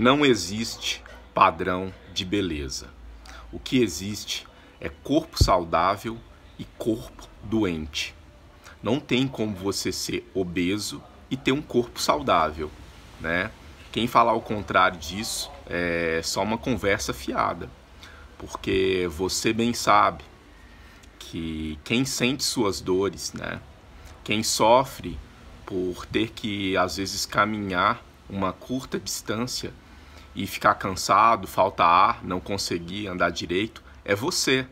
Não existe padrão de beleza. O que existe é corpo saudável e corpo doente. Não tem como você ser obeso e ter um corpo saudável, né? Quem falar o contrário disso é só uma conversa fiada, porque você bem sabe que quem sente suas dores, né? Quem sofre por ter que às vezes caminhar uma curta distância e ficar cansado, falta ar, não conseguir andar direito, é você.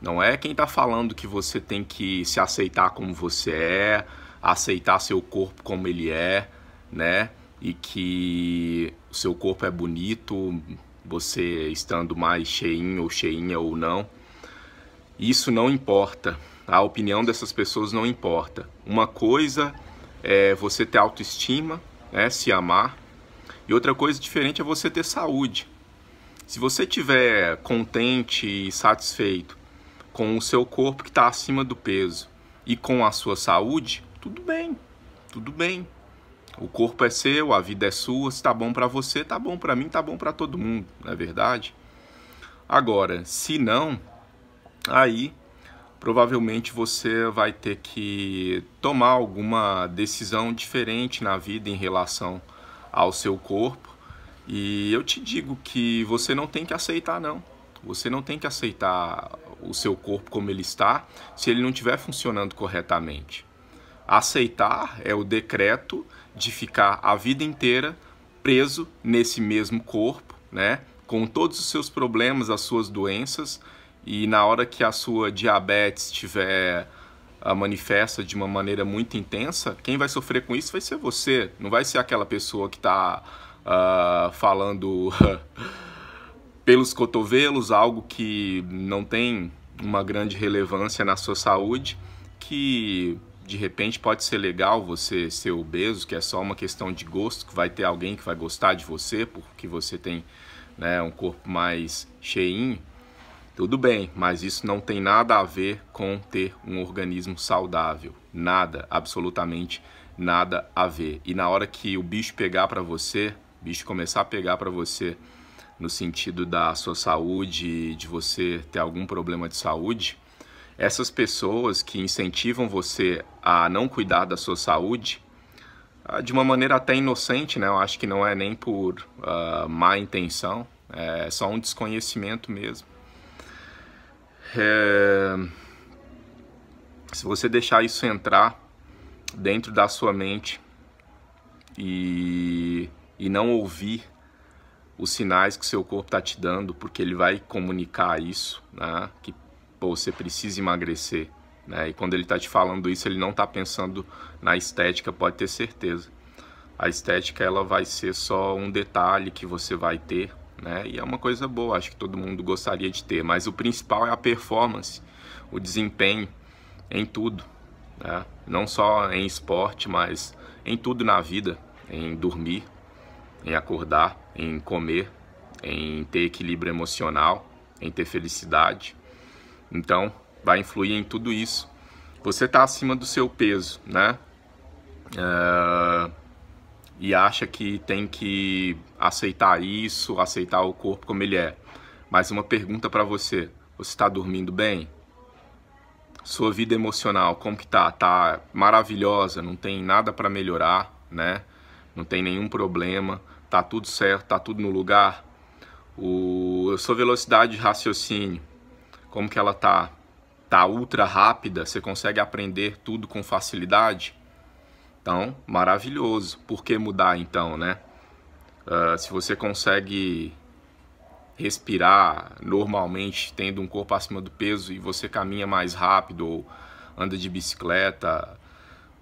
Não é quem está falando que você tem que se aceitar como você é, aceitar seu corpo como ele é, né? E que o seu corpo é bonito, você estando mais cheinho ou cheinha ou não. Isso não importa. A opinião dessas pessoas não importa. Uma coisa é você ter autoestima, né? se amar, e outra coisa diferente é você ter saúde. Se você estiver contente e satisfeito com o seu corpo que está acima do peso e com a sua saúde, tudo bem, tudo bem. O corpo é seu, a vida é sua, se está bom para você, está bom para mim, está bom para todo mundo, não é verdade? Agora, se não, aí provavelmente você vai ter que tomar alguma decisão diferente na vida em relação ao seu corpo. E eu te digo que você não tem que aceitar não. Você não tem que aceitar o seu corpo como ele está, se ele não estiver funcionando corretamente. Aceitar é o decreto de ficar a vida inteira preso nesse mesmo corpo, né? Com todos os seus problemas, as suas doenças, e na hora que a sua diabetes estiver manifesta de uma maneira muito intensa, quem vai sofrer com isso vai ser você, não vai ser aquela pessoa que está uh, ah, falando pelos cotovelos algo que não tem uma grande relevância na sua saúde, que de repente pode ser legal você ser obeso, que é só uma questão de gosto, que vai ter alguém que vai gostar de você porque você tem né, um corpo mais cheinho, tudo bem, mas isso não tem nada a ver com ter um organismo saudável. Nada, absolutamente nada a ver. E na hora que o bicho pegar para você, o bicho começar a pegar para você no sentido da sua saúde, de você ter algum problema de saúde, essas pessoas que incentivam você a não cuidar da sua saúde, ah, de uma maneira até inocente, né? Eu acho que não é nem por uh, má intenção, é só um desconhecimento mesmo. É... Se você deixar isso entrar dentro da sua mente e, e não ouvir os sinais que seu corpo está te dando, porque ele vai comunicar isso, né? que pô, você precisa emagrecer. Né? E quando ele está te falando isso, ele não está pensando na estética, pode ter certeza. A estética ela vai ser só um detalhe que você vai ter né? E é uma coisa boa, acho que todo mundo gostaria de ter, mas o principal é a performance, o desempenho em tudo, né? Não só em esporte, mas em tudo na vida, em dormir, em acordar, em comer, em ter equilíbrio emocional, em ter felicidade. Então, vai influir em tudo isso. Você está acima do seu peso, né? Uh, e acha que tem que aceitar isso, aceitar o corpo como ele é. Mas uma pergunta para você: você está dormindo bem? Sua vida emocional, como que tá? Tá maravilhosa, não tem nada para melhorar, né? Não tem nenhum problema, tá tudo certo, tá tudo no lugar. O sua velocidade de raciocínio, como que ela tá? Tá ultra rápida, você consegue aprender tudo com facilidade? Então, maravilhoso. Por que mudar então, né? Uh, se você consegue respirar normalmente, tendo um corpo acima do peso e você caminha mais rápido ou anda de bicicleta,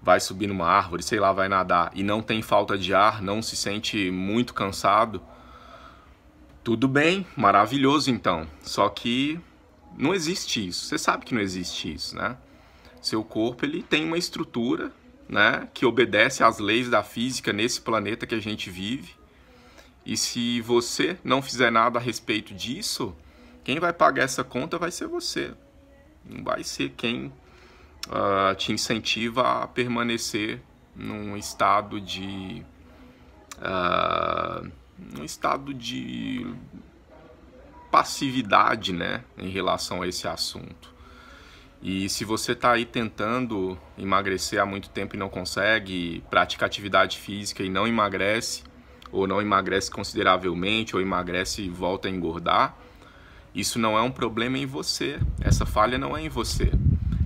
vai subir numa árvore, sei lá, vai nadar e não tem falta de ar, não se sente muito cansado, tudo bem, maravilhoso então. Só que não existe isso. Você sabe que não existe isso, né? Seu corpo ele tem uma estrutura né, que obedece às leis da física nesse planeta que a gente vive. E se você não fizer nada a respeito disso, quem vai pagar essa conta vai ser você. Não vai ser quem uh, te incentiva a permanecer num estado de. Uh, num estado de passividade né, em relação a esse assunto. E se você está aí tentando emagrecer há muito tempo e não consegue, pratica atividade física e não emagrece, ou não emagrece consideravelmente, ou emagrece e volta a engordar, isso não é um problema em você. Essa falha não é em você.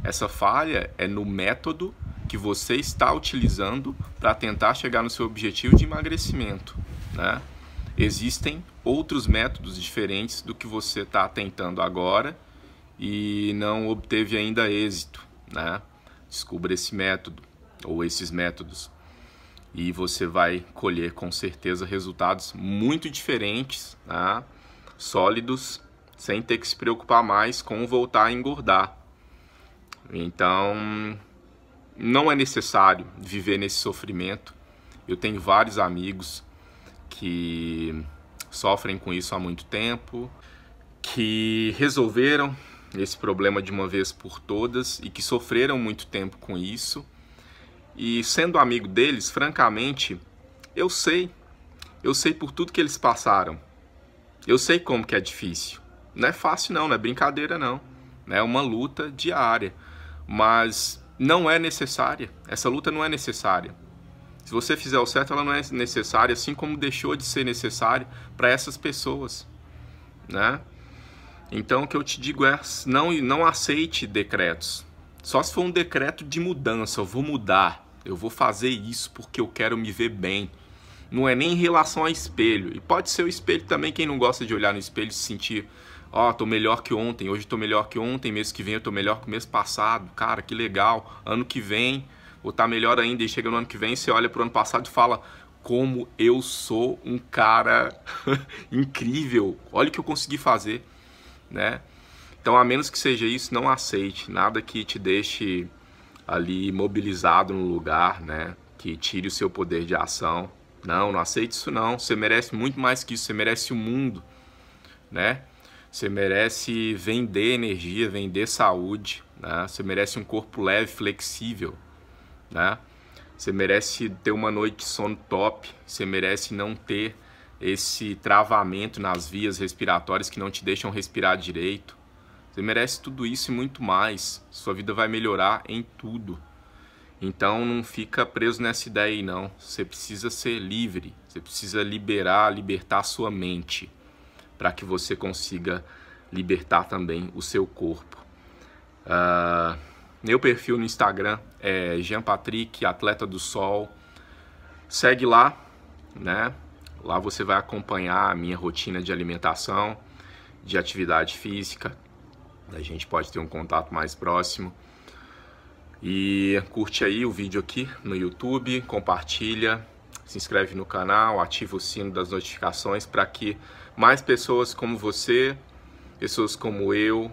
Essa falha é no método que você está utilizando para tentar chegar no seu objetivo de emagrecimento. Né? Existem outros métodos diferentes do que você está tentando agora e não obteve ainda êxito, né? Descubra esse método ou esses métodos e você vai colher com certeza resultados muito diferentes, né? sólidos, sem ter que se preocupar mais com voltar a engordar. Então, não é necessário viver nesse sofrimento. Eu tenho vários amigos que sofrem com isso há muito tempo, que resolveram esse problema de uma vez por todas e que sofreram muito tempo com isso. E sendo amigo deles, francamente, eu sei. Eu sei por tudo que eles passaram. Eu sei como que é difícil. Não é fácil não, não é brincadeira não. É uma luta diária, mas não é necessária. Essa luta não é necessária. Se você fizer o certo, ela não é necessária, assim como deixou de ser necessária para essas pessoas, né? Então o que eu te digo é não, não aceite decretos. Só se for um decreto de mudança, eu vou mudar, eu vou fazer isso porque eu quero me ver bem. Não é nem em relação a espelho. E pode ser o espelho também, quem não gosta de olhar no espelho e se sentir, ó, oh, tô melhor que ontem, hoje tô melhor que ontem, mês que vem eu tô melhor que o mês passado. Cara, que legal. Ano que vem, ou tá melhor ainda, e chega no ano que vem, você olha pro ano passado e fala, como eu sou um cara incrível. Olha o que eu consegui fazer né? Então, a menos que seja isso, não aceite nada que te deixe ali mobilizado no lugar, né? Que tire o seu poder de ação. Não, não aceite isso não. Você merece muito mais que isso. Você merece o mundo, né? Você merece vender energia, vender saúde, né? Você merece um corpo leve, flexível, né? Você merece ter uma noite de sono top. Você merece não ter esse travamento nas vias respiratórias que não te deixam respirar direito. Você merece tudo isso e muito mais. Sua vida vai melhorar em tudo. Então não fica preso nessa ideia aí não. Você precisa ser livre. Você precisa liberar, libertar sua mente para que você consiga libertar também o seu corpo. Uh, meu perfil no Instagram é Jean Patrick Atleta do Sol. Segue lá, né? Lá você vai acompanhar a minha rotina de alimentação, de atividade física. A gente pode ter um contato mais próximo. E curte aí o vídeo aqui no YouTube, compartilha, se inscreve no canal, ativa o sino das notificações para que mais pessoas como você, pessoas como eu,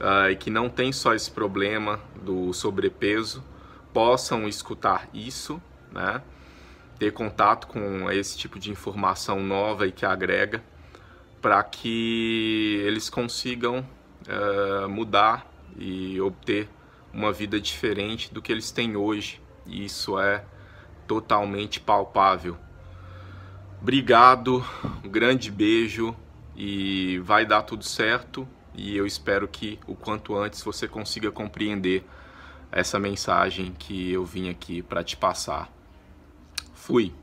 uh, e que não tem só esse problema do sobrepeso, possam escutar isso, né? ter contato com esse tipo de informação nova e que agrega, para que eles consigam uh, mudar e obter uma vida diferente do que eles têm hoje. E isso é totalmente palpável. Obrigado, um grande beijo e vai dar tudo certo. E eu espero que o quanto antes você consiga compreender essa mensagem que eu vim aqui para te passar. Fui.